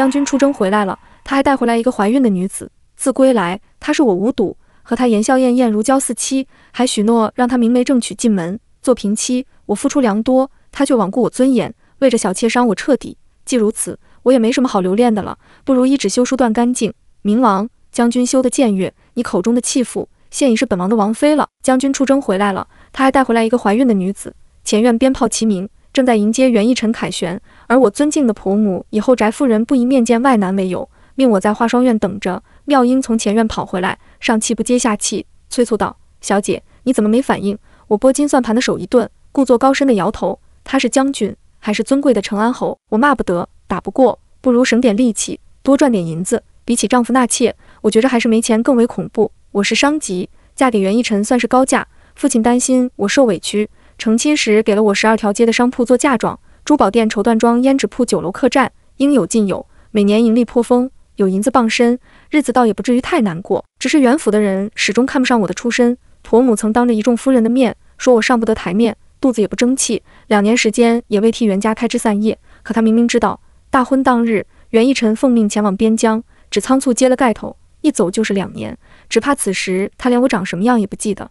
将军出征回来了，他还带回来一个怀孕的女子。自归来，他视我无睹，和他言笑晏晏，如胶似漆，还许诺让她明媒正娶进门做平妻。我付出良多，他却罔顾我尊严，为着小妾伤我彻底。既如此，我也没什么好留恋的了，不如一纸休书断干净。明王，将军休得僭越，你口中的弃妇，现已是本王的王妃了。将军出征回来了，他还带回来一个怀孕的女子。前院鞭炮齐鸣。正在迎接袁逸臣凯旋，而我尊敬的婆母以后宅妇人不宜面见外男为由，命我在华霜院等着。妙音从前院跑回来，上气不接下气，催促道：“小姐，你怎么没反应？”我拨金算盘的手一顿，故作高深地摇头：“他是将军，还是尊贵的成安侯？我骂不得，打不过，不如省点力气，多赚点银子。比起丈夫纳妾，我觉着还是没钱更为恐怖。我是商籍，嫁给袁逸臣算是高价。父亲担心我受委屈。”成亲时给了我十二条街的商铺做嫁妆，珠宝店、绸缎庄、胭脂铺、酒楼、客栈，应有尽有，每年盈利颇丰，有银子傍身，日子倒也不至于太难过。只是袁府的人始终看不上我的出身，婆母曾当着一众夫人的面说我上不得台面，肚子也不争气，两年时间也未替袁家开枝散叶。可他明明知道，大婚当日袁义臣奉命前往边疆，只仓促接了盖头，一走就是两年，只怕此时他连我长什么样也不记得。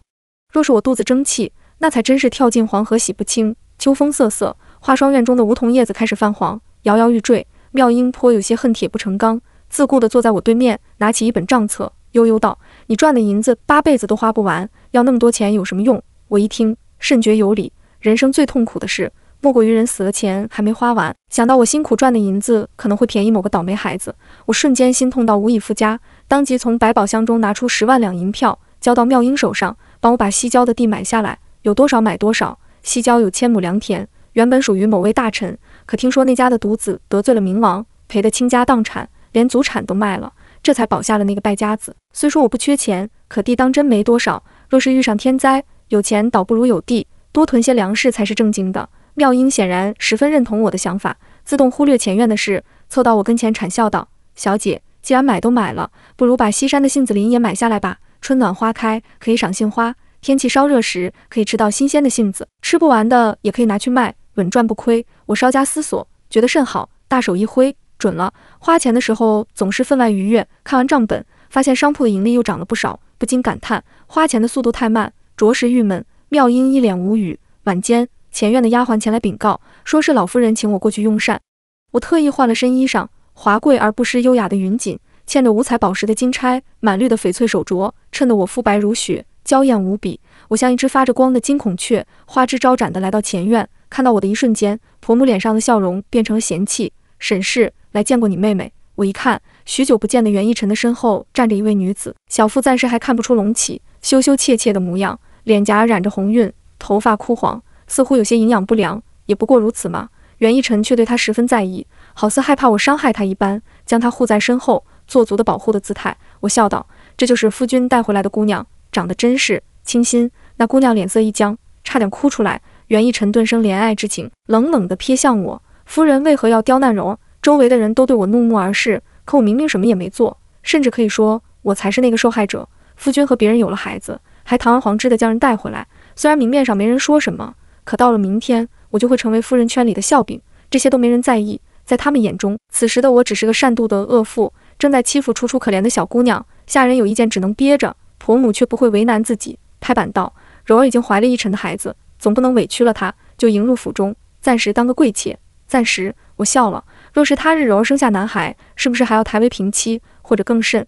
若是我肚子争气。那才真是跳进黄河洗不清。秋风瑟瑟，花霜院中的梧桐叶子开始泛黄，摇摇欲坠。妙英颇有些恨铁不成钢，自顾地坐在我对面，拿起一本账册，悠悠道：“你赚的银子八辈子都花不完，要那么多钱有什么用？”我一听，甚觉有理。人生最痛苦的事，莫过于人死了，钱还没花完。想到我辛苦赚的银子可能会便宜某个倒霉孩子，我瞬间心痛到无以复加，当即从百宝箱中拿出十万两银票，交到妙英手上，帮我把西郊的地买下来。有多少买多少。西郊有千亩良田，原本属于某位大臣，可听说那家的独子得罪了冥王，赔得倾家荡产，连祖产都卖了，这才保下了那个败家子。虽说我不缺钱，可地当真没多少。若是遇上天灾，有钱倒不如有地，多囤些粮食才是正经的。妙音显然十分认同我的想法，自动忽略前院的事，凑到我跟前谄笑道：“小姐，既然买都买了，不如把西山的杏子林也买下来吧，春暖花开可以赏杏花。”天气稍热时，可以吃到新鲜的杏子，吃不完的也可以拿去卖，稳赚不亏。我稍加思索，觉得甚好，大手一挥，准了。花钱的时候总是分外愉悦。看完账本，发现商铺的盈利又涨了不少，不禁感叹，花钱的速度太慢，着实郁闷。妙音一脸无语。晚间，前院的丫鬟前来禀告，说是老夫人请我过去用膳。我特意换了身衣裳，华贵而不失优雅的云锦，嵌着五彩宝石的金钗，满绿的翡翠手镯，衬得我肤白如雪。娇艳无比，我像一只发着光的金孔雀，花枝招展地来到前院。看到我的一瞬间，婆母脸上的笑容变成了嫌弃。沈氏来见过你妹妹，我一看，许久不见的袁逸辰的身后站着一位女子，小腹暂时还看不出隆起，羞羞怯怯的模样，脸颊染着红晕，头发枯黄，似乎有些营养不良。也不过如此嘛。袁逸辰却对她十分在意，好似害怕我伤害她一般，将她护在身后，做足的保护的姿态。我笑道：“这就是夫君带回来的姑娘。”长得真是清新，那姑娘脸色一僵，差点哭出来。袁逸臣顿生怜爱之情，冷冷地瞥向我：“夫人为何要刁难柔儿？”周围的人都对我怒目而视，可我明明什么也没做，甚至可以说我才是那个受害者。夫君和别人有了孩子，还堂而皇之地将人带回来，虽然明面上没人说什么，可到了明天，我就会成为夫人圈里的笑柄。这些都没人在意，在他们眼中，此时的我只是个善妒的恶妇，正在欺负楚楚可怜的小姑娘。下人有意见只能憋着。婆母却不会为难自己，拍板道：“柔儿已经怀了一晨的孩子，总不能委屈了她，就迎入府中，暂时当个贵妾。”暂时，我笑了。若是他日柔儿生下男孩，是不是还要抬为平妻，或者更甚，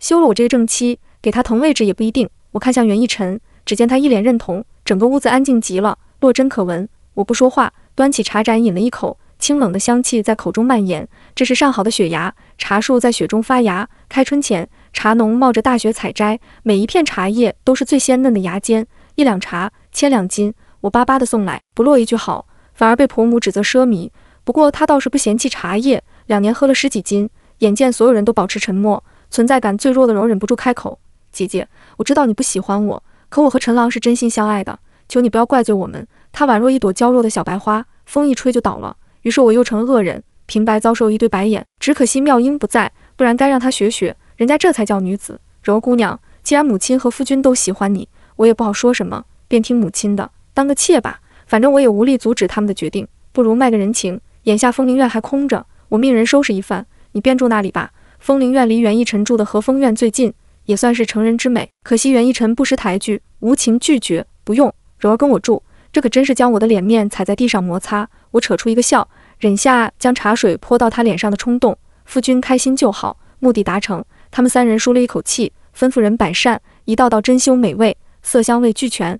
休了我这个正妻，给她腾位置也不一定。我看向袁一晨，只见他一脸认同。整个屋子安静极了，落针可闻。我不说话，端起茶盏饮了一口，清冷的香气在口中蔓延。这是上好的雪芽，茶树在雪中发芽，开春前。茶农冒着大雪采摘，每一片茶叶都是最鲜嫩的芽尖。一两茶千两金，我巴巴的送来，不落一句好，反而被婆母指责奢靡。不过他倒是不嫌弃茶叶，两年喝了十几斤。眼见所有人都保持沉默，存在感最弱的我忍不住开口：“姐姐，我知道你不喜欢我，可我和陈郎是真心相爱的，求你不要怪罪我们。”他宛若一朵娇弱的小白花，风一吹就倒了。于是我又成了恶人，平白遭受一堆白眼。只可惜妙音不在，不然该让他学学。人家这才叫女子，柔姑娘。既然母亲和夫君都喜欢你，我也不好说什么，便听母亲的，当个妾吧。反正我也无力阻止他们的决定，不如卖个人情。眼下风铃院还空着，我命人收拾一番，你便住那里吧。风铃院离袁逸辰住的和风院最近，也算是成人之美。可惜袁逸辰不识抬举，无情拒绝。不用，柔儿跟我住，这可真是将我的脸面踩在地上摩擦。我扯出一个笑，忍下将茶水泼到他脸上的冲动。夫君开心就好，目的达成。他们三人舒了一口气，吩咐人摆膳，一道道珍馐美味，色香味俱全。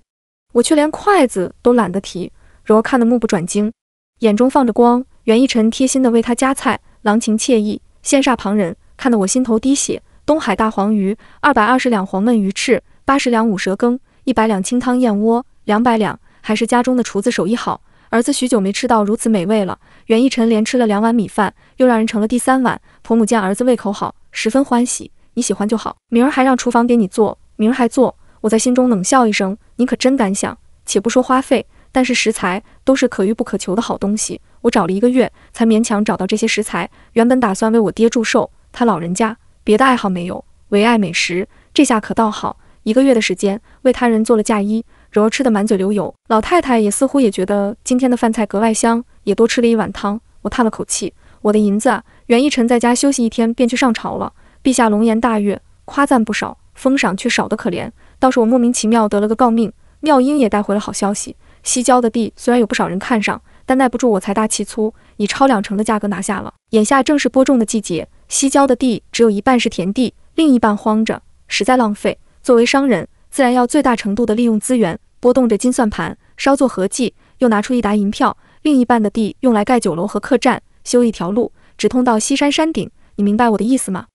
我却连筷子都懒得提，柔儿看得目不转睛，眼中放着光。袁一晨贴心的为他夹菜，郎情妾意，羡煞旁人，看得我心头滴血。东海大黄鱼二百二十两，黄焖鱼翅八十两，五蛇羹一百两，清汤燕窝两百两，还是家中的厨子手艺好。儿子许久没吃到如此美味了。袁一晨连吃了两碗米饭，又让人盛了第三碗。婆母见儿子胃口好。十分欢喜，你喜欢就好。明儿还让厨房给你做，明儿还做。我在心中冷笑一声，你可真敢想。且不说花费，但是食材都是可遇不可求的好东西。我找了一个月才勉强找到这些食材。原本打算为我爹祝寿，他老人家别的爱好没有，唯爱美食。这下可倒好，一个月的时间为他人做了嫁衣。柔柔吃得满嘴流油，老太太也似乎也觉得今天的饭菜格外香，也多吃了一碗汤。我叹了口气。我的银子，袁义臣在家休息一天，便去上朝了。陛下龙颜大悦，夸赞不少，封赏却少得可怜。倒是我莫名其妙得了个诰命。妙英也带回了好消息。西郊的地虽然有不少人看上，但耐不住我财大气粗，以超两成的价格拿下了。眼下正是播种的季节，西郊的地只有一半是田地，另一半荒着，实在浪费。作为商人，自然要最大程度的利用资源。拨动着金算盘，稍作合计，又拿出一沓银票。另一半的地用来盖酒楼和客栈。修一条路，直通到西山山顶，你明白我的意思吗？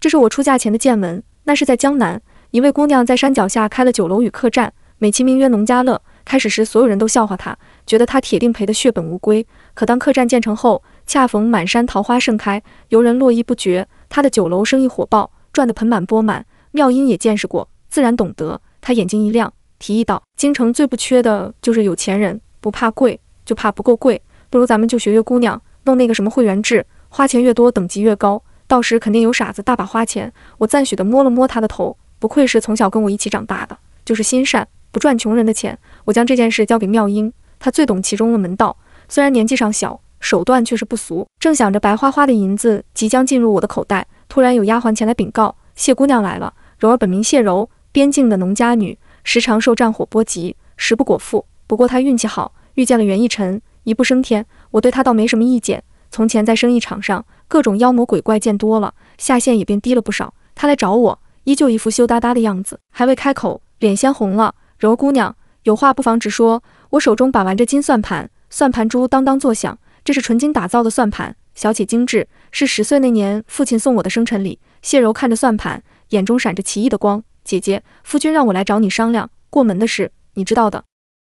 这是我出嫁前的见闻，那是在江南，一位姑娘在山脚下开了酒楼与客栈，美其名曰农家乐。开始时，所有人都笑话她，觉得她铁定赔得血本无归。可当客栈建成后，恰逢满山桃花盛开，游人络绎不绝，她的酒楼生意火爆，赚得盆满钵满。妙音也见识过，自然懂得。她眼睛一亮，提议道：“京城最不缺的就是有钱人，不怕贵，就怕不够贵。不如咱们就学月姑娘。”弄那个什么会员制，花钱越多等级越高，到时肯定有傻子大把花钱。我赞许的摸了摸他的头，不愧是从小跟我一起长大的，就是心善，不赚穷人的钱。我将这件事交给妙音，她最懂其中的门道。虽然年纪尚小，手段却是不俗。正想着白花花的银子即将进入我的口袋，突然有丫鬟前来禀告，谢姑娘来了。柔儿本名谢柔，边境的农家女，时常受战火波及，食不果腹。不过她运气好。遇见了袁逸臣，一步升天，我对他倒没什么意见。从前在生意场上，各种妖魔鬼怪见多了，下限也变低了不少。他来找我，依旧一副羞答答的样子，还未开口，脸先红了。柔姑娘有话不妨直说。我手中把玩着金算盘，算盘珠当当作响。这是纯金打造的算盘，小且精致，是十岁那年父亲送我的生辰礼。谢柔看着算盘，眼中闪着奇异的光。姐姐，夫君让我来找你商量过门的事，你知道的。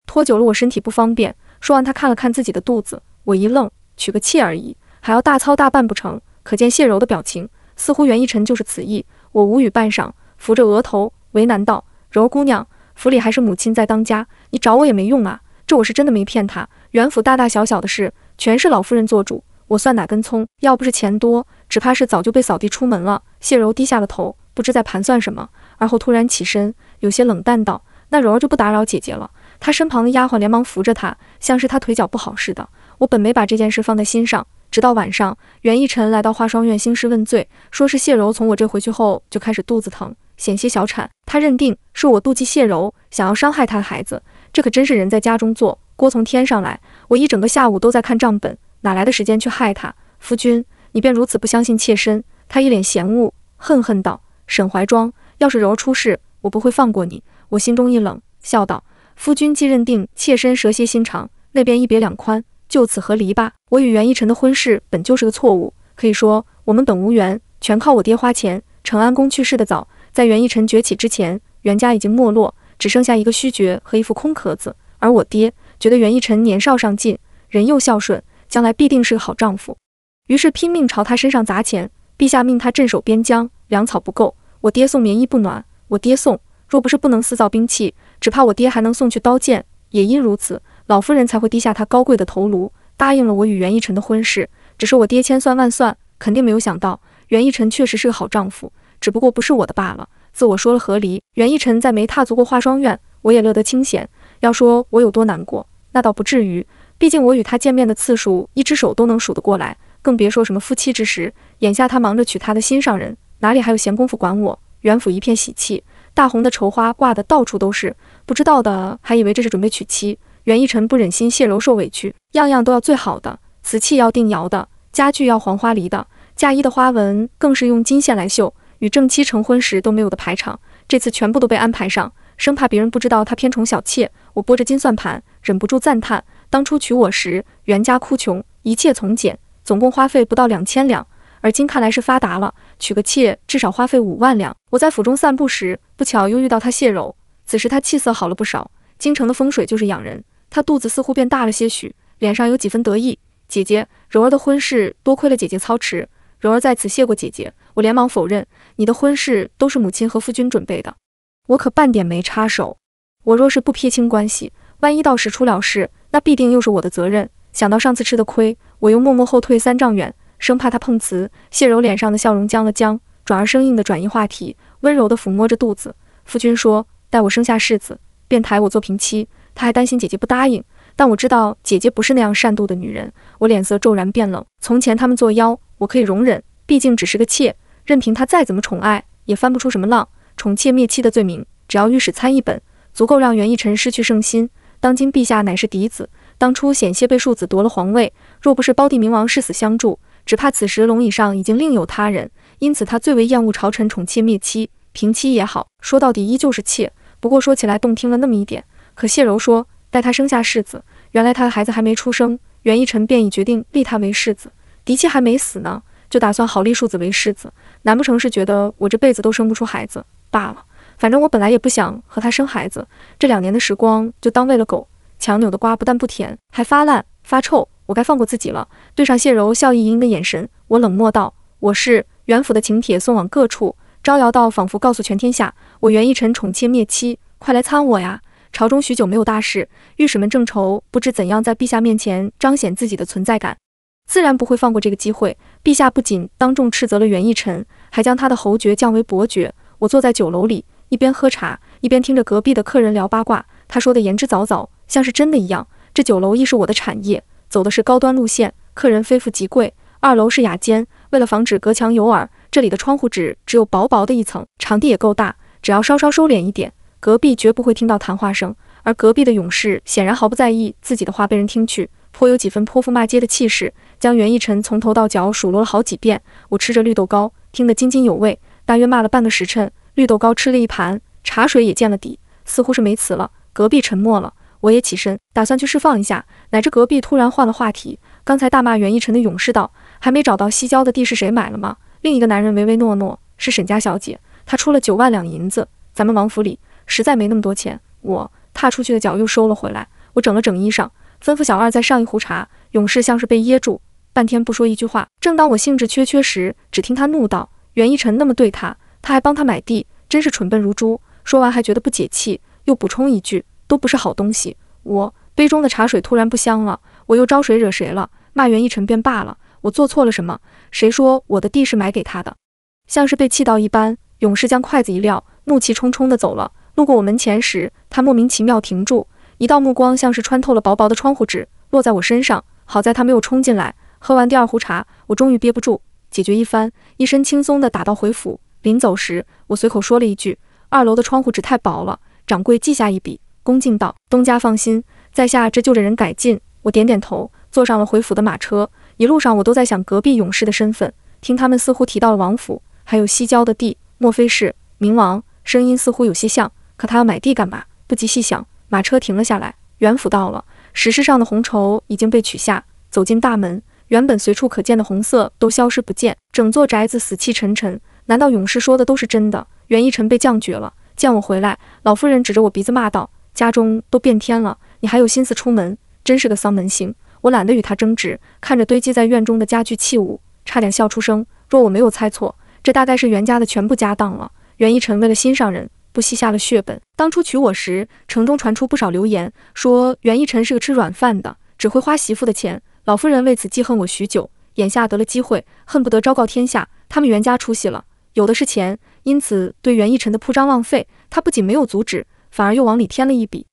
拖久了我身体不方便。说完，他看了看自己的肚子，我一愣，娶个妾而已，还要大操大办不成？可见谢柔的表情，似乎袁一尘就是此意。我无语半晌，扶着额头为难道：“柔姑娘，府里还是母亲在当家，你找我也没用啊。这我是真的没骗她，袁府大大小小的事，全是老夫人做主，我算哪根葱？要不是钱多，只怕是早就被扫地出门了。”谢柔低下了头，不知在盘算什么，而后突然起身，有些冷淡道：“那柔儿就不打扰姐姐了。”他身旁的丫鬟连忙扶着他，像是他腿脚不好似的。我本没把这件事放在心上，直到晚上，袁逸臣来到华霜院兴师问罪，说是谢柔从我这回去后就开始肚子疼，险些小产。他认定是我妒忌谢柔，想要伤害他的孩子。这可真是人在家中坐，锅从天上来。我一整个下午都在看账本，哪来的时间去害他？夫君，你便如此不相信妾身？他一脸嫌恶，恨恨道：“沈怀庄，要是柔出事，我不会放过你。”我心中一冷，笑道。夫君既认定妾身蛇蝎心肠，那边一别两宽，就此和离吧。我与袁义晨的婚事本就是个错误，可以说我们本无缘，全靠我爹花钱。成安宫去世的早，在袁义晨崛起之前，袁家已经没落，只剩下一个虚爵和一副空壳子。而我爹觉得袁义晨年少上进，人又孝顺，将来必定是个好丈夫，于是拼命朝他身上砸钱。陛下命他镇守边疆，粮草不够，我爹送棉衣不暖，我爹送。若不是不能私造兵器。只怕我爹还能送去刀剑，也因如此，老夫人才会低下他高贵的头颅，答应了我与袁逸臣的婚事。只是我爹千算万算，肯定没有想到袁逸臣确实是个好丈夫，只不过不是我的罢了。自我说了和离，袁逸臣再没踏足过华霜院，我也乐得清闲。要说我有多难过，那倒不至于，毕竟我与他见面的次数，一只手都能数得过来，更别说什么夫妻之时。眼下他忙着娶他的心上人，哪里还有闲工夫管我？袁府一片喜气，大红的绸花挂得到处都是。不知道的还以为这是准备娶妻。袁逸臣不忍心谢柔受委屈，样样都要最好的，瓷器要定窑的，家具要黄花梨的，嫁衣的花纹更是用金线来绣，与正妻成婚时都没有的排场，这次全部都被安排上，生怕别人不知道他偏宠小妾。我拨着金算盘，忍不住赞叹：当初娶我时，袁家哭穷，一切从简，总共花费不到两千两；而今看来是发达了，娶个妾至少花费五万两。我在府中散步时，不巧又遇到他谢柔。此时他气色好了不少，京城的风水就是养人，他肚子似乎变大了些许，脸上有几分得意。姐姐，柔儿的婚事多亏了姐姐操持，柔儿在此谢过姐姐。我连忙否认，你的婚事都是母亲和夫君准备的，我可半点没插手。我若是不撇清关系，万一到时出了事，那必定又是我的责任。想到上次吃的亏，我又默默后退三丈远，生怕他碰瓷。谢柔脸上的笑容僵了僵，转而生硬的转移话题，温柔的抚摸着肚子。夫君说。待我生下世子，便抬我做平妻。他还担心姐姐不答应，但我知道姐姐不是那样善妒的女人。我脸色骤然变冷。从前他们作妖，我可以容忍，毕竟只是个妾，任凭他再怎么宠爱，也翻不出什么浪。宠妾灭妻的罪名，只要御史参一本，足够让袁义臣失去圣心。当今陛下乃是嫡子，当初险些被庶子夺了皇位，若不是胞弟明王誓死相助，只怕此时龙椅上已经另有他人。因此他最为厌恶朝臣宠妾灭妻，平妻也好，说到底依旧是妾。不过说起来动听了那么一点，可谢柔说待他生下世子，原来他的孩子还没出生，袁一臣便已决定立他为世子，嫡妻还没死呢，就打算好立庶子为世子，难不成是觉得我这辈子都生不出孩子罢了？反正我本来也不想和他生孩子，这两年的时光就当喂了狗。强扭的瓜不但不甜，还发烂发臭，我该放过自己了。对上谢柔笑意盈盈的眼神，我冷漠道：“我是袁府的请帖送往各处。”招摇到，仿佛告诉全天下，我袁逸臣宠妾灭妻，快来参我呀！朝中许久没有大事，御史们正愁不知怎样在陛下面前彰显自己的存在感，自然不会放过这个机会。陛下不仅当众斥责了袁逸臣，还将他的侯爵降为伯爵。我坐在酒楼里，一边喝茶，一边听着隔壁的客人聊八卦。他说的言之凿凿，像是真的一样。这酒楼亦是我的产业，走的是高端路线，客人非富即贵。二楼是雅间。为了防止隔墙有耳，这里的窗户纸只有薄薄的一层，场地也够大，只要稍稍收敛一点，隔壁绝不会听到谈话声。而隔壁的勇士显然毫不在意自己的话被人听去，颇有几分泼妇骂街的气势，将袁逸晨从头到脚数落了好几遍。我吃着绿豆糕，听得津津有味，大约骂了半个时辰，绿豆糕吃了一盘，茶水也见了底，似乎是没词了。隔壁沉默了，我也起身打算去释放一下，哪知隔壁突然换了话题，刚才大骂袁逸晨的勇士道。还没找到西郊的地是谁买了吗？另一个男人唯唯诺诺，是沈家小姐，她出了九万两银子。咱们王府里实在没那么多钱，我踏出去的脚又收了回来。我整了整衣裳，吩咐小二再上一壶茶。永士像是被噎住，半天不说一句话。正当我兴致缺缺时，只听他怒道：“袁一臣那么对他，他还帮他买地，真是蠢笨如猪。”说完还觉得不解气，又补充一句：“都不是好东西。”我杯中的茶水突然不香了，我又招谁惹谁了？骂袁一臣便罢了。我做错了什么？谁说我的地是买给他的？像是被气到一般，勇士将筷子一撂，怒气冲冲地走了。路过我门前时，他莫名其妙停住，一道目光像是穿透了薄薄的窗户纸，落在我身上。好在他没有冲进来。喝完第二壶茶，我终于憋不住，解决一番，一身轻松地打道回府。临走时，我随口说了一句：“二楼的窗户纸太薄了。”掌柜记下一笔，恭敬道：“东家放心，在下这就着人改进。”我点点头，坐上了回府的马车。一路上我都在想隔壁勇士的身份，听他们似乎提到了王府，还有西郊的地，莫非是冥王？声音似乎有些像，可他要买地干嘛？不急细想，马车停了下来，原府到了，石狮上的红绸已经被取下。走进大门，原本随处可见的红色都消失不见，整座宅子死气沉沉。难道勇士说的都是真的？袁一晨被降爵了，见我回来，老夫人指着我鼻子骂道：“家中都变天了，你还有心思出门，真是个丧门星。”我懒得与他争执，看着堆积在院中的家具器物，差点笑出声。若我没有猜错，这大概是袁家的全部家当了。袁逸臣为了心上人，不惜下了血本。当初娶我时，城中传出不少流言，说袁逸臣是个吃软饭的，只会花媳妇的钱。老夫人为此记恨我许久，眼下得了机会，恨不得昭告天下，他们袁家出息了，有的是钱。因此，对袁逸臣的铺张浪费，他不仅没有阻止，反而又往里添了一笔。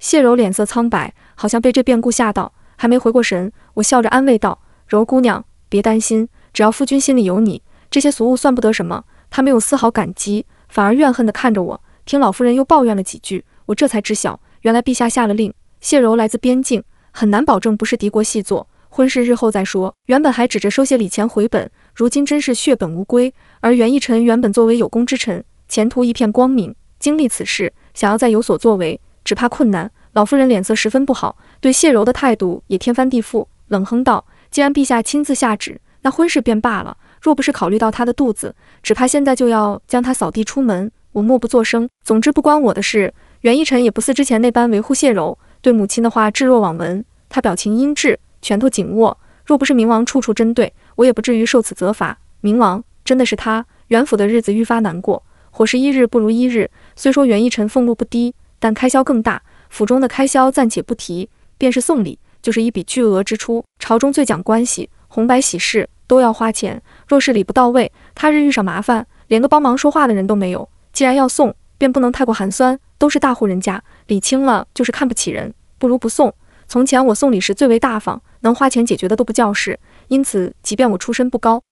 谢柔脸色苍白，好像被这变故吓到。还没回过神，我笑着安慰道：“柔姑娘，别担心，只要夫君心里有你，这些俗物算不得什么。”她没有丝毫感激，反而怨恨地看着我。听老夫人又抱怨了几句，我这才知晓，原来陛下下了令，谢柔来自边境，很难保证不是敌国细作。婚事日后再说。原本还指着收些礼钱回本，如今真是血本无归。而袁逸臣原本作为有功之臣，前途一片光明，经历此事，想要再有所作为，只怕困难。老夫人脸色十分不好。对谢柔的态度也天翻地覆，冷哼道：“既然陛下亲自下旨，那婚事便罢了。若不是考虑到她的肚子，只怕现在就要将她扫地出门。”我默不作声，总之不关我的事。袁一晨也不似之前那般维护谢柔，对母亲的话置若罔闻。他表情阴鸷，拳头紧握。若不是冥王处处针对我，也不至于受此责罚。冥王真的是他。袁府的日子愈发难过，伙食一日不如一日。虽说袁一晨俸禄不低，但开销更大。府中的开销暂且不提。便是送礼，就是一笔巨额支出。朝中最讲关系，红白喜事都要花钱。若是礼不到位，他日遇上麻烦，连个帮忙说话的人都没有。既然要送，便不能太过寒酸。都是大户人家，礼轻了就是看不起人，不如不送。从前我送礼时最为大方，能花钱解决的都不叫事。因此，即便我出身不高，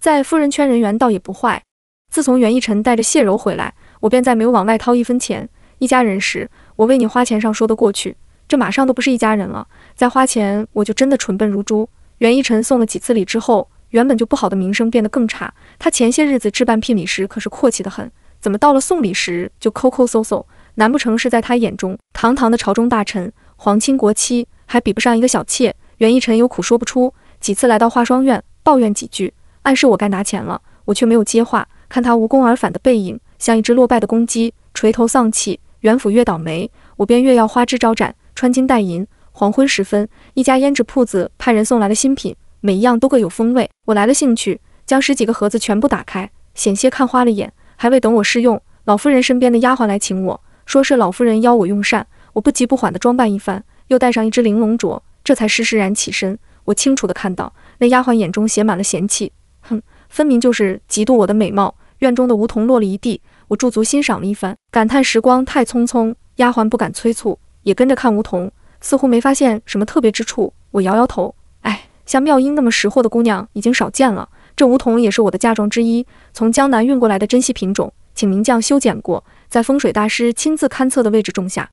在夫人圈人缘倒也不坏。自从袁逸晨带着谢柔回来，我便再没有往外掏一分钱。一家人时，我为你花钱上说得过去。这马上都不是一家人了，在花钱我就真的蠢笨如猪。袁一晨送了几次礼之后，原本就不好的名声变得更差。他前些日子置办聘礼时可是阔气的很，怎么到了送礼时就抠抠搜搜？难不成是在他眼中，堂堂的朝中大臣、皇亲国戚还比不上一个小妾？袁一晨有苦说不出，几次来到华妆院抱怨几句，暗示我该拿钱了，我却没有接话。看他无功而返的背影，像一只落败的公鸡，垂头丧气。袁府越倒霉，我便越要花枝招展。穿金戴银，黄昏时分，一家胭脂铺子派人送来了新品，每一样都各有风味。我来了兴趣，将十几个盒子全部打开，险些看花了眼。还未等我试用，老夫人身边的丫鬟来请我，说是老夫人邀我用膳。我不急不缓地装扮一番，又戴上一只玲珑镯，这才施施然起身。我清楚地看到，那丫鬟眼中写满了嫌弃，哼，分明就是嫉妒我的美貌。院中的梧桐落了一地，我驻足欣赏了一番，感叹时光太匆匆。丫鬟不敢催促。也跟着看梧桐，似乎没发现什么特别之处。我摇摇头，哎，像妙音那么识货的姑娘已经少见了。这梧桐也是我的嫁妆之一，从江南运过来的珍稀品种，请名匠修剪过，在风水大师亲自勘测的位置种下，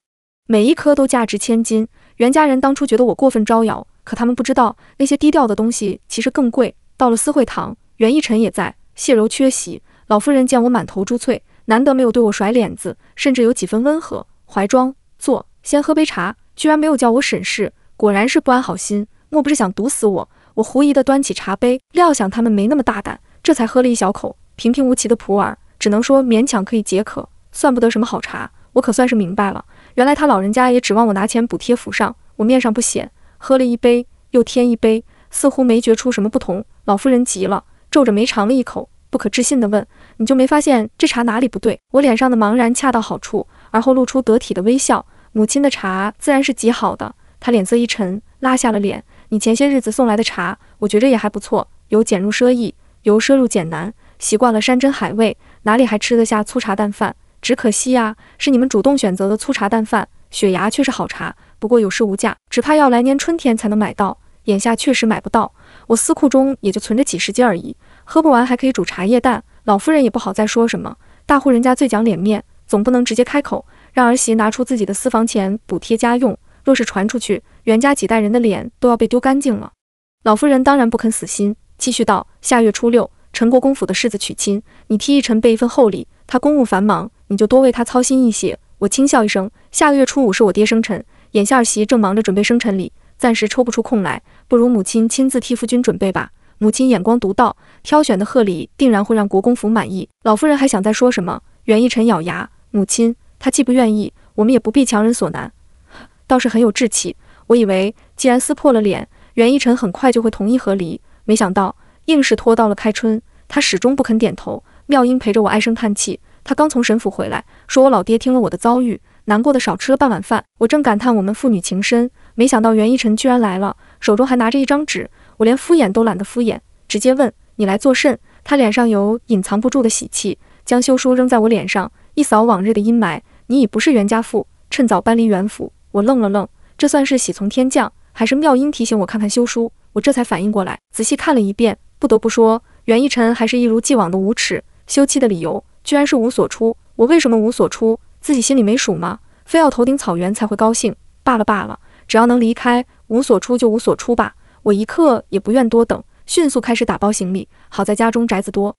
每一颗都价值千金。袁家人当初觉得我过分招摇，可他们不知道，那些低调的东西其实更贵。到了思会堂，袁逸臣也在，谢柔缺席。老夫人见我满头珠翠，难得没有对我甩脸子，甚至有几分温和。怀庄，坐。先喝杯茶，居然没有叫我审视，果然是不安好心，莫不是想毒死我？我狐疑的端起茶杯，料想他们没那么大胆，这才喝了一小口，平平无奇的普洱，只能说勉强可以解渴，算不得什么好茶。我可算是明白了，原来他老人家也指望我拿钱补贴府上。我面上不显，喝了一杯，又添一杯，似乎没觉出什么不同。老夫人急了，皱着眉尝了一口，不可置信地问：“你就没发现这茶哪里不对？”我脸上的茫然恰到好处，而后露出得体的微笑。母亲的茶自然是极好的，他脸色一沉，拉下了脸。你前些日子送来的茶，我觉着也还不错。由俭入奢易，由奢入俭难。习惯了山珍海味，哪里还吃得下粗茶淡饭？只可惜呀，是你们主动选择的粗茶淡饭，雪芽却是好茶。不过有市无价，只怕要来年春天才能买到。眼下确实买不到，我私库中也就存着几十斤而已，喝不完还可以煮茶叶蛋。老夫人也不好再说什么，大户人家最讲脸面，总不能直接开口。让儿媳拿出自己的私房钱补贴家用，若是传出去，袁家几代人的脸都要被丢干净了。老夫人当然不肯死心，继续道：“下月初六，陈国公府的世子娶亲，你替奕晨备一份厚礼。他公务繁忙，你就多为他操心一些。”我轻笑一声：“下月初五是我爹生辰，眼下儿媳正忙着准备生辰礼，暂时抽不出空来。不如母亲亲自替夫君准备吧。母亲眼光独到，挑选的贺礼定然会让国公府满意。”老夫人还想再说什么，袁奕晨咬牙：“母亲。”他既不愿意，我们也不必强人所难，倒是很有志气。我以为既然撕破了脸，袁一晨很快就会同意和离，没想到硬是拖到了开春，他始终不肯点头。妙音陪着我唉声叹气。他刚从沈府回来，说我老爹听了我的遭遇，难过的少吃了半碗饭。我正感叹我们父女情深，没想到袁一晨居然来了，手中还拿着一张纸。我连敷衍都懒得敷衍，直接问你来作甚？他脸上有隐藏不住的喜气，将休书扔在我脸上，一扫往日的阴霾。你已不是袁家妇，趁早搬离袁府。我愣了愣，这算是喜从天降，还是妙音提醒我看看休书？我这才反应过来，仔细看了一遍。不得不说，袁逸臣还是一如既往的无耻。休妻的理由居然是无所出，我为什么无所出？自己心里没数吗？非要头顶草原才会高兴？罢了罢了，只要能离开无所出就无所出吧。我一刻也不愿多等，迅速开始打包行李。好在家中宅子多，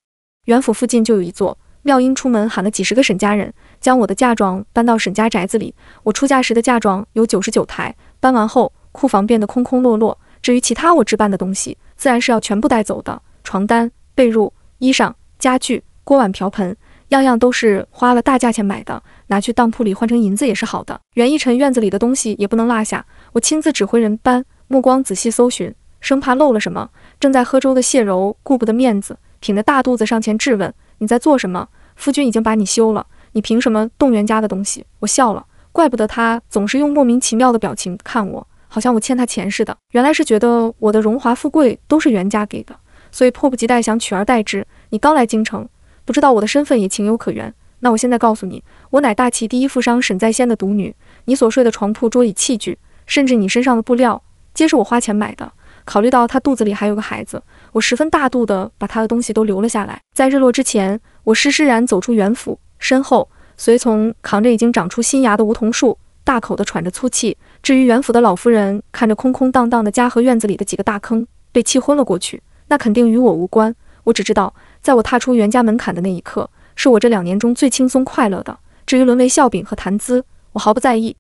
袁府附近就有一座。妙音出门喊了几十个沈家人。将我的嫁妆搬到沈家宅子里。我出嫁时的嫁妆有九十九台，搬完后库房变得空空落落。至于其他我置办的东西，自然是要全部带走的。床单、被褥、衣裳、家具、锅碗瓢盆，样样都是花了大价钱买的，拿去当铺里换成银子也是好的。袁一晨院子里的东西也不能落下，我亲自指挥人搬，目光仔细搜寻，生怕漏了什么。正在喝粥的谢柔顾不得面子，挺着大肚子上前质问：“你在做什么？夫君已经把你休了。”你凭什么动袁家的东西？我笑了，怪不得他总是用莫名其妙的表情看我，好像我欠他钱似的。原来是觉得我的荣华富贵都是袁家给的，所以迫不及待想取而代之。你刚来京城，不知道我的身份也情有可原。那我现在告诉你，我乃大齐第一富商沈在先的独女。你所睡的床铺、桌椅、器具，甚至你身上的布料，皆是我花钱买的。考虑到他肚子里还有个孩子，我十分大度地把他的东西都留了下来。在日落之前，我施施然走出袁府。身后随从扛着已经长出新芽的梧桐树，大口地喘着粗气。至于袁府的老夫人，看着空空荡荡的家和院子里的几个大坑，被气昏了过去。那肯定与我无关。我只知道，在我踏出袁家门槛的那一刻，是我这两年中最轻松快乐的。至于沦为笑柄和谈资，我毫不在意。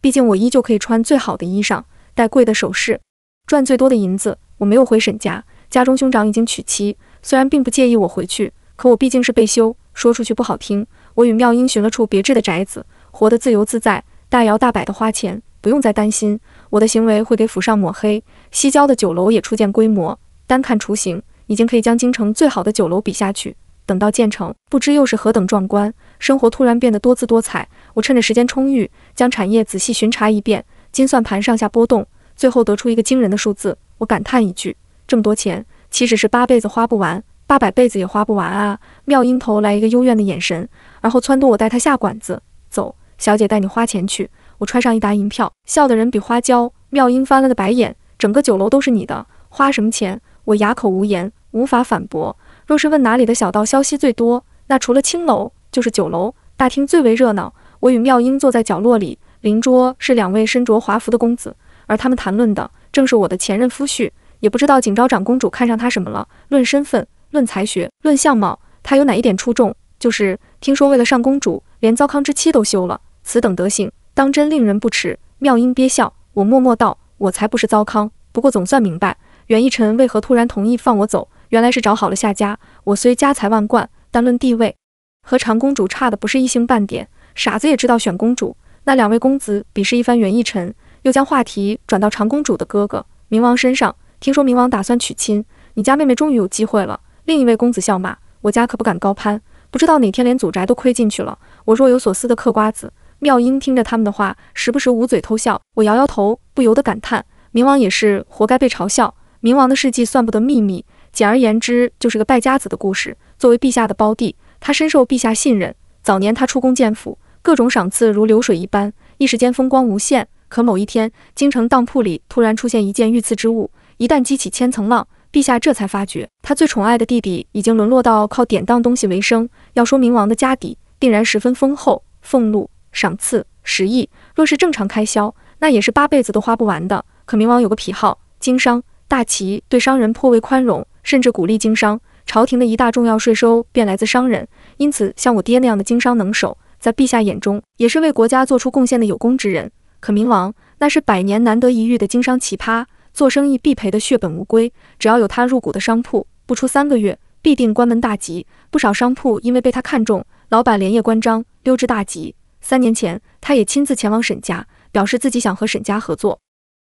毕竟我依旧可以穿最好的衣裳，戴贵的首饰，赚最多的银子。我没有回沈家，家中兄长已经娶妻，虽然并不介意我回去，可我毕竟是被休，说出去不好听。我与妙音寻了处别致的宅子，活得自由自在，大摇大摆的花钱，不用再担心我的行为会给府上抹黑。西郊的酒楼也初见规模，单看雏形，已经可以将京城最好的酒楼比下去。等到建成，不知又是何等壮观。生活突然变得多姿多彩。我趁着时间充裕，将产业仔细巡查一遍，金算盘上下波动，最后得出一个惊人的数字。我感叹一句：这么多钱，岂止是八辈子花不完？八百辈子也花不完啊！妙英头来一个幽怨的眼神，而后撺掇我带她下馆子。走，小姐带你花钱去。我揣上一沓银票，笑的人比花娇。妙英翻了个白眼，整个酒楼都是你的，花什么钱？我哑口无言，无法反驳。若是问哪里的小道消息最多，那除了青楼，就是酒楼大厅最为热闹。我与妙英坐在角落里，邻桌是两位身着华服的公子，而他们谈论的正是我的前任夫婿。也不知道景昭长公主看上他什么了，论身份。论才学，论相貌，他有哪一点出众？就是听说为了上公主，连糟糠之妻都休了。此等德行，当真令人不齿。妙音憋笑，我默默道：“我才不是糟糠。”不过总算明白袁逸臣为何突然同意放我走，原来是找好了下家。我虽家财万贯，但论地位，和长公主差的不是一星半点。傻子也知道选公主。那两位公子比试一番，袁逸臣又将话题转到长公主的哥哥冥王身上。听说冥王打算娶亲，你家妹妹终于有机会了。另一位公子笑骂：“我家可不敢高攀，不知道哪天连祖宅都亏进去了。”我若有所思的嗑瓜子。妙音听着他们的话，时不时捂嘴偷笑。我摇摇头，不由得感叹：“冥王也是活该被嘲笑。冥王的事迹算不得秘密，简而言之就是个败家子的故事。作为陛下的胞弟，他深受陛下信任。早年他出宫见府，各种赏赐如流水一般，一时间风光无限。可某一天，京城当铺里突然出现一件御赐之物，一旦激起千层浪。”陛下这才发觉，他最宠爱的弟弟已经沦落到靠典当东西为生。要说明王的家底，定然十分丰厚，俸禄、赏赐、食邑，若是正常开销，那也是八辈子都花不完的。可明王有个癖好，经商。大齐对商人颇为宽容，甚至鼓励经商。朝廷的一大重要税收便来自商人，因此像我爹那样的经商能手，在陛下眼中也是为国家做出贡献的有功之人。可明王，那是百年难得一遇的经商奇葩。做生意必赔的血本无归，只要有他入股的商铺，不出三个月必定关门大吉。不少商铺因为被他看中，老板连夜关张，溜之大吉。三年前，他也亲自前往沈家，表示自己想和沈家合作，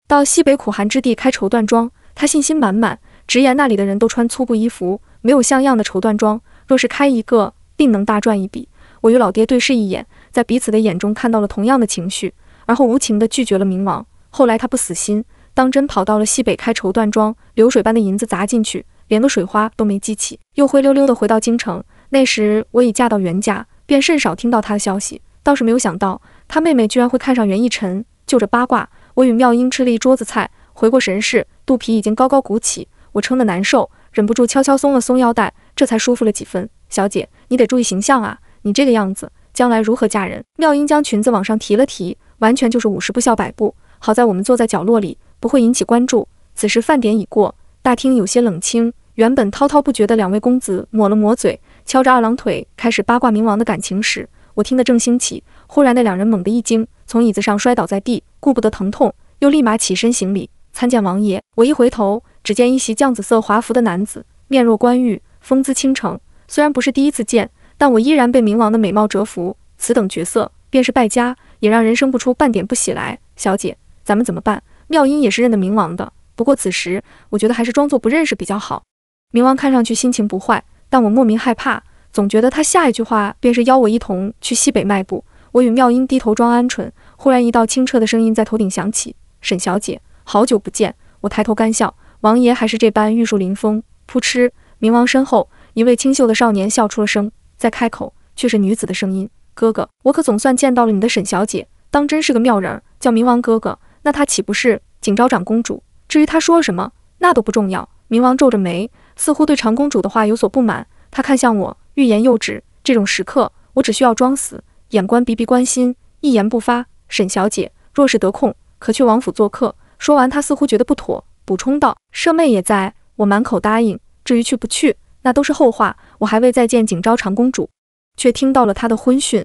到西北苦寒之地开绸缎庄。他信心满满，直言那里的人都穿粗布衣服，没有像样的绸缎庄，若是开一个，定能大赚一笔。我与老爹对视一眼，在彼此的眼中看到了同样的情绪，而后无情地拒绝了冥王。后来他不死心。当真跑到了西北开绸缎庄，流水般的银子砸进去，连个水花都没激起，又灰溜溜的回到京城。那时我已嫁到袁家，便甚少听到他的消息，倒是没有想到他妹妹居然会看上袁逸臣。就着八卦，我与妙英吃了一桌子菜，回过神时，肚皮已经高高鼓起，我撑得难受，忍不住悄悄松了松腰带，这才舒服了几分。小姐，你得注意形象啊，你这个样子，将来如何嫁人？妙英将裙子往上提了提，完全就是五十步笑百步。好在我们坐在角落里。不会引起关注。此时饭点已过，大厅有些冷清。原本滔滔不绝的两位公子抹了抹嘴，敲着二郎腿开始八卦冥王的感情史。我听得正兴起，忽然那两人猛地一惊，从椅子上摔倒在地，顾不得疼痛，又立马起身行礼，参见王爷。我一回头，只见一袭绛紫色华服的男子，面若冠玉，风姿倾城。虽然不是第一次见，但我依然被冥王的美貌折服。此等角色，便是败家，也让人生不出半点不喜来。小姐，咱们怎么办？妙音也是认得冥王的，不过此时我觉得还是装作不认识比较好。冥王看上去心情不坏，但我莫名害怕，总觉得他下一句话便是邀我一同去西北迈步。我与妙音低头装鹌鹑，忽然一道清澈的声音在头顶响起：“沈小姐，好久不见。”我抬头干笑，王爷还是这般玉树临风。扑哧，冥王身后一位清秀的少年笑出了声，再开口却是女子的声音：“哥哥，我可总算见到了你的沈小姐，当真是个妙人儿，叫冥王哥哥。”那她岂不是景昭长公主？至于她说什么，那都不重要。明王皱着眉，似乎对长公主的话有所不满。他看向我，欲言又止。这种时刻，我只需要装死，眼观鼻，鼻关心，一言不发。沈小姐若是得空，可去王府做客。说完，他似乎觉得不妥，补充道：“舍妹也在。”我满口答应。至于去不去，那都是后话。我还未再见景昭长公主，却听到了她的婚讯。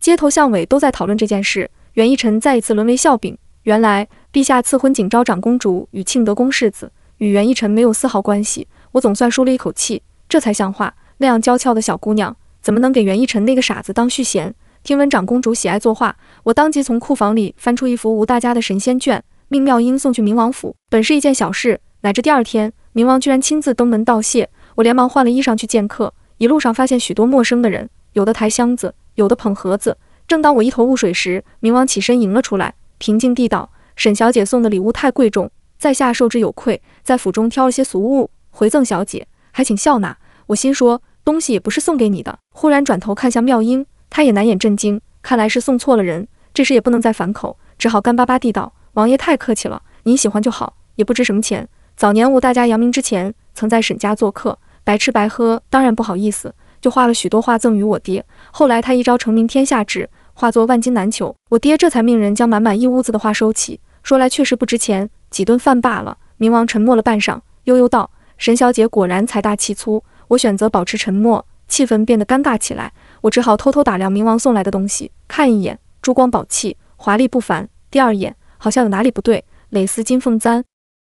街头巷尾都在讨论这件事。袁一晨再一次沦为笑柄。原来陛下赐婚景昭长公主与庆德公世子，与袁逸尘没有丝毫关系。我总算舒了一口气，这才像话。那样娇俏的小姑娘，怎么能给袁逸尘那个傻子当续弦？听闻长公主喜爱作画，我当即从库房里翻出一幅吴大家的《神仙卷》，命妙音送去冥王府。本是一件小事，乃至第二天，冥王居然亲自登门道谢。我连忙换了衣裳去见客，一路上发现许多陌生的人，有的抬箱子，有的捧盒子。正当我一头雾水时，冥王起身迎了出来。平静地道：“沈小姐送的礼物太贵重，在下受之有愧，在府中挑了些俗物回赠小姐，还请笑纳。”我心说东西也不是送给你的，忽然转头看向妙音，她也难掩震惊，看来是送错了人。这时也不能再反口，只好干巴巴地道：“王爷太客气了，您喜欢就好，也不值什么钱。早年我大家扬名之前，曾在沈家做客，白吃白喝，当然不好意思，就画了许多画赠与我爹。后来他一朝成名天下知。”化作万金难求，我爹这才命人将满满一屋子的画收起。说来确实不值钱，几顿饭罢了。冥王沉默了半晌，悠悠道：“沈小姐果然财大气粗。”我选择保持沉默，气氛变得尴尬起来。我只好偷偷打量冥王送来的东西，看一眼，珠光宝气，华丽不凡；第二眼，好像有哪里不对。蕾丝金凤簪，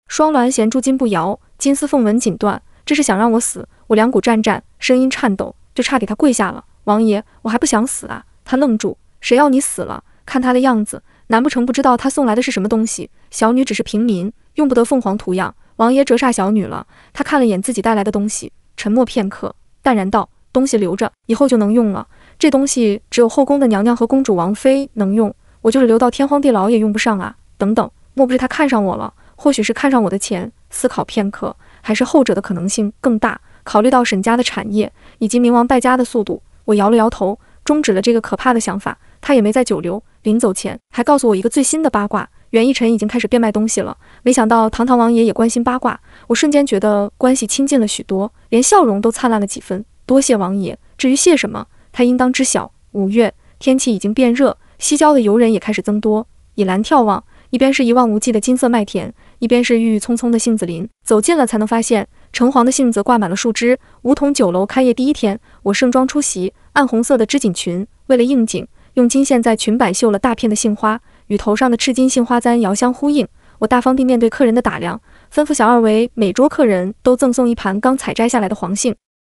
双鸾衔珠金步摇，金丝凤纹锦缎，这是想让我死？我两股战战，声音颤抖，就差给他跪下了。王爷，我还不想死啊！他愣住。谁要你死了？看他的样子，难不成不知道他送来的是什么东西？小女只是平民，用不得凤凰图样。王爷折煞小女了。他看了眼自己带来的东西，沉默片刻，淡然道：“东西留着，以后就能用了。这东西只有后宫的娘娘和公主、王妃能用，我就是留到天荒地老也用不上啊。”等等，莫不是他看上我了？或许是看上我的钱？思考片刻，还是后者的可能性更大。考虑到沈家的产业以及冥王败家的速度，我摇了摇头。终止了这个可怕的想法，他也没再久留。临走前还告诉我一个最新的八卦：袁逸晨已经开始变卖东西了。没想到堂堂王爷也关心八卦，我瞬间觉得关系亲近了许多，连笑容都灿烂了几分。多谢王爷，至于谢什么，他应当知晓。五月天气已经变热，西郊的游人也开始增多。以南眺望，一边是一望无际的金色麦田。一边是郁郁葱葱的杏子林，走近了才能发现，橙黄的杏子挂满了树枝。梧桐酒楼开业第一天，我盛装出席，暗红色的织锦裙，为了应景，用金线在裙摆绣了大片的杏花，与头上的赤金杏花簪遥相呼应。我大方地面对客人的打量，吩咐小二为每桌客人都赠送一盘刚采摘下来的黄杏。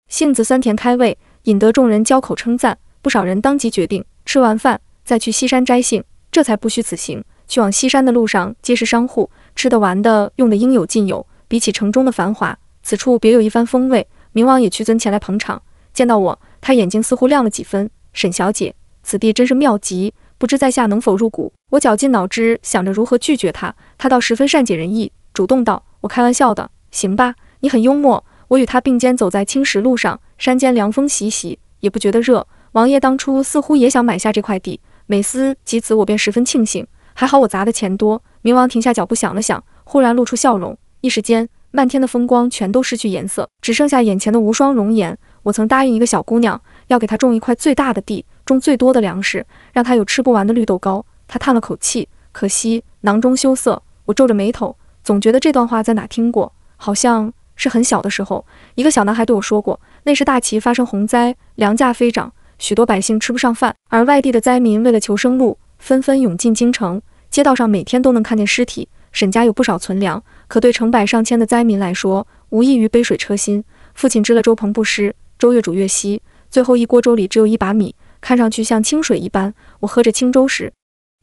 杏子酸甜开胃，引得众人交口称赞。不少人当即决定吃完饭再去西山摘杏，这才不虚此行。去往西山的路上，皆是商户。吃得、玩的、用的，应有尽有。比起城中的繁华，此处别有一番风味。明王也屈尊前来捧场，见到我，他眼睛似乎亮了几分。沈小姐，此地真是妙极，不知在下能否入股？我绞尽脑汁想着如何拒绝他，他倒十分善解人意，主动道：“我开玩笑的，行吧？你很幽默。”我与他并肩走在青石路上，山间凉风习习，也不觉得热。王爷当初似乎也想买下这块地，每思及此，我便十分庆幸，还好我砸的钱多。冥王停下脚步，想了想，忽然露出笑容。一时间，漫天的风光全都失去颜色，只剩下眼前的无双容颜。我曾答应一个小姑娘，要给她种一块最大的地，种最多的粮食，让她有吃不完的绿豆糕。她叹了口气，可惜囊中羞涩。我皱着眉头，总觉得这段话在哪听过，好像是很小的时候，一个小男孩对我说过。那时大齐发生洪灾，粮价飞涨，许多百姓吃不上饭，而外地的灾民为了求生路，纷纷涌进京城。街道上每天都能看见尸体。沈家有不少存粮，可对成百上千的灾民来说，无异于杯水车薪。父亲支了粥棚不施，粥越煮越稀，最后一锅粥里只有一把米，看上去像清水一般。我喝着清粥时，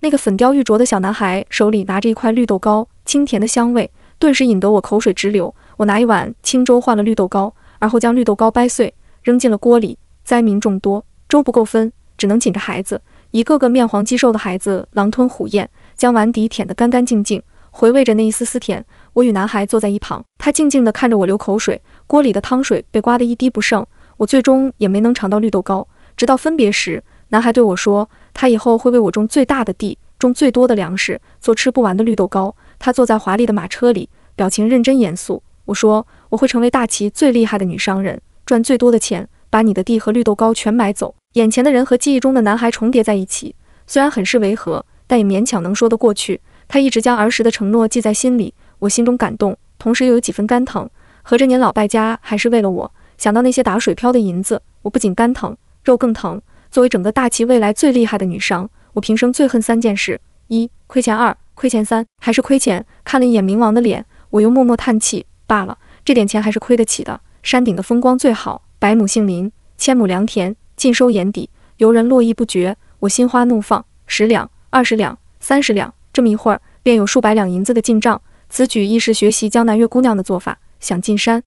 那个粉雕玉琢的小男孩手里拿着一块绿豆糕，清甜的香味顿时引得我口水直流。我拿一碗清粥换了绿豆糕，而后将绿豆糕掰碎扔进了锅里。灾民众多，粥不够分，只能紧着孩子。一个个面黄肌瘦的孩子狼吞虎咽。将碗底舔得干干净净，回味着那一丝丝甜。我与男孩坐在一旁，他静静地看着我流口水。锅里的汤水被刮得一滴不剩。我最终也没能尝到绿豆糕。直到分别时，男孩对我说，他以后会为我种最大的地，种最多的粮食，做吃不完的绿豆糕。他坐在华丽的马车里，表情认真严肃。我说，我会成为大齐最厉害的女商人，赚最多的钱，把你的地和绿豆糕全买走。眼前的人和记忆中的男孩重叠在一起，虽然很是违和。但也勉强能说得过去。他一直将儿时的承诺记在心里，我心中感动，同时又有几分肝疼。合着您老败家还是为了我？想到那些打水漂的银子，我不仅肝疼，肉更疼。作为整个大齐未来最厉害的女商，我平生最恨三件事：一亏钱，二亏钱，三还是亏钱。看了一眼冥王的脸，我又默默叹气。罢了，这点钱还是亏得起的。山顶的风光最好，百亩杏林，千亩良田，尽收眼底，游人络绎不绝，我心花怒放。十两。二十两、三十两，这么一会儿便有数百两银子的进账。此举亦是学习江南月姑娘的做法，想进山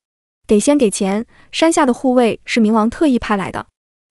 得先给钱。山下的护卫是冥王特意派来的，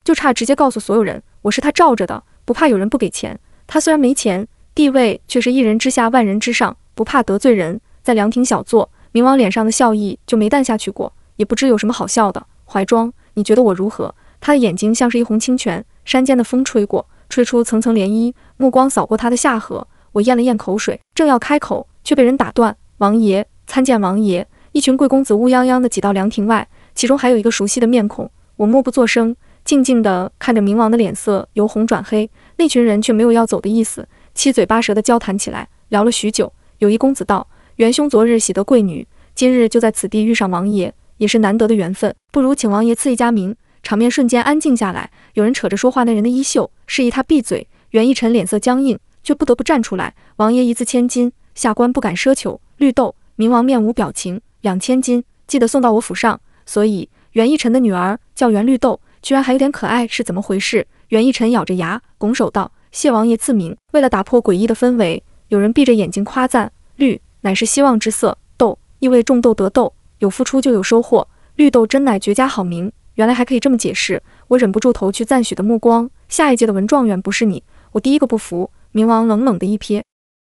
就差直接告诉所有人我是他罩着的，不怕有人不给钱。他虽然没钱，地位却是一人之下万人之上，不怕得罪人。在凉亭小坐，冥王脸上的笑意就没淡下去过，也不知有什么好笑的。怀庄，你觉得我如何？他的眼睛像是一泓清泉，山间的风吹过。吹出层层涟漪，目光扫过他的下颌，我咽了咽口水，正要开口，却被人打断。王爷参见王爷！一群贵公子乌泱泱的挤到凉亭外，其中还有一个熟悉的面孔。我默不作声，静静地看着冥王的脸色由红转黑。那群人却没有要走的意思，七嘴八舌地交谈起来，聊了许久。有一公子道：“元兄昨日喜得贵女，今日就在此地遇上王爷，也是难得的缘分，不如请王爷赐一佳名。”场面瞬间安静下来，有人扯着说话那人的衣袖。示意他闭嘴，袁逸臣脸色僵硬，却不得不站出来。王爷一字千金，下官不敢奢求。绿豆，明王面无表情，两千金，记得送到我府上。所以，袁逸臣的女儿叫袁绿豆，居然还有点可爱，是怎么回事？袁逸臣咬着牙拱手道：“谢王爷赐名。”为了打破诡异的氛围，有人闭着眼睛夸赞：“绿乃是希望之色，豆意味种豆得豆，有付出就有收获，绿豆真乃绝佳好名。”原来还可以这么解释，我忍不住投去赞许的目光。下一届的文状元不是你，我第一个不服。冥王冷冷的一瞥，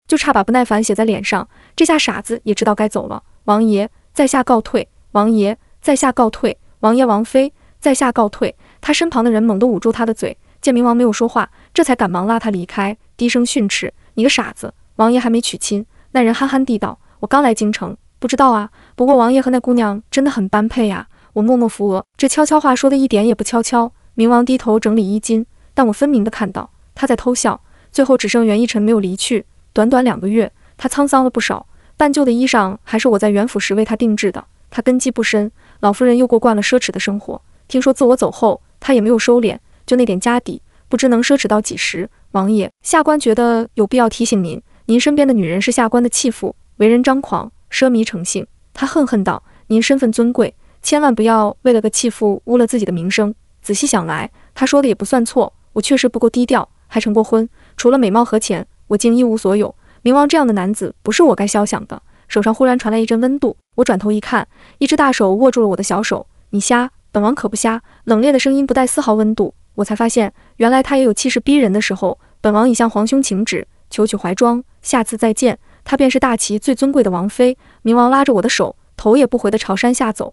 就差把不耐烦写在脸上。这下傻子也知道该走了。王爷，在下告退。王爷，在下告退。王爷王妃，在下告退。他身旁的人猛地捂住他的嘴，见冥王没有说话，这才赶忙拉他离开，低声训斥：“你个傻子，王爷还没娶亲。”那人憨憨地道：“我刚来京城，不知道啊。不过王爷和那姑娘真的很般配呀。”我默默扶额，这悄悄话说的一点也不悄悄。冥王低头整理衣襟，但我分明的看到他在偷笑。最后只剩袁一尘没有离去。短短两个月，他沧桑了不少，半旧的衣裳还是我在袁府时为他定制的。他根基不深，老夫人又过惯了奢侈的生活，听说自我走后，他也没有收敛，就那点家底，不知能奢侈到几时。王爷，下官觉得有必要提醒您，您身边的女人是下官的弃妇，为人张狂，奢靡成性。他恨恨道：“您身份尊贵。”千万不要为了个弃妇污了自己的名声。仔细想来，他说的也不算错。我确实不够低调，还成过婚。除了美貌和钱，我竟一无所有。冥王这样的男子，不是我该肖想的。手上忽然传来一阵温度，我转头一看，一只大手握住了我的小手。你瞎？本王可不瞎。冷冽的声音不带丝毫温度。我才发现，原来他也有气势逼人的时候。本王已向皇兄请旨，求娶怀庄。下次再见。他便是大齐最尊贵的王妃。冥王拉着我的手，头也不回地朝山下走。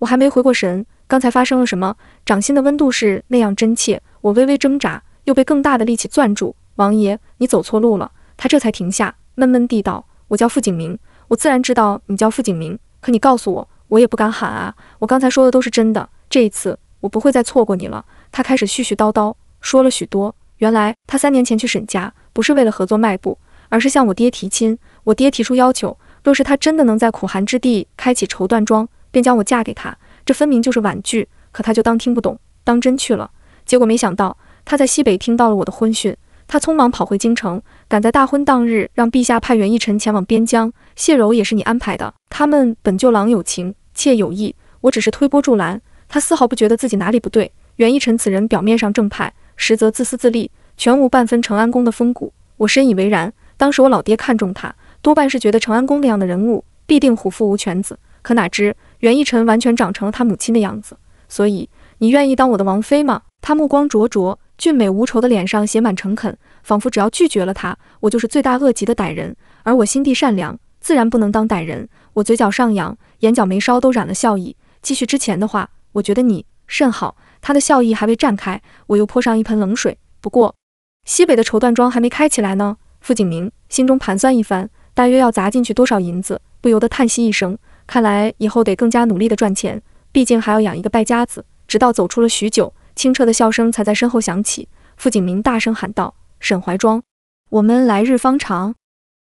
我还没回过神，刚才发生了什么？掌心的温度是那样真切。我微微挣扎，又被更大的力气攥住。王爷，你走错路了。他这才停下，闷闷地道：“我叫傅景明，我自然知道你叫傅景明。可你告诉我，我也不敢喊啊。我刚才说的都是真的。这一次，我不会再错过你了。”他开始絮絮叨叨，说了许多。原来他三年前去沈家，不是为了合作卖布，而是向我爹提亲。我爹提出要求，若是他真的能在苦寒之地开启绸缎庄。便将我嫁给他，这分明就是婉拒，可他就当听不懂，当真去了。结果没想到他在西北听到了我的婚讯，他匆忙跑回京城，赶在大婚当日，让陛下派袁义臣前往边疆。谢柔也是你安排的，他们本就郎有情，妾有意，我只是推波助澜。他丝毫不觉得自己哪里不对。袁义臣此人表面上正派，实则自私自利，全无半分成安宫的风骨。我深以为然。当时我老爹看中他，多半是觉得成安宫那样的人物必定虎父无犬子，可哪知。袁逸晨完全长成了他母亲的样子，所以你愿意当我的王妃吗？他目光灼灼，俊美无愁的脸上写满诚恳，仿佛只要拒绝了他，我就是罪大恶极的歹人，而我心地善良，自然不能当歹人。我嘴角上扬，眼角眉梢都染了笑意，继续之前的话。我觉得你甚好。他的笑意还未绽开，我又泼上一盆冷水。不过西北的绸缎庄还没开起来呢。傅景明心中盘算一番，大约要砸进去多少银子，不由得叹息一声。看来以后得更加努力的赚钱，毕竟还要养一个败家子。直到走出了许久，清澈的笑声才在身后响起。傅景明大声喊道：“沈怀庄，我们来日方长。”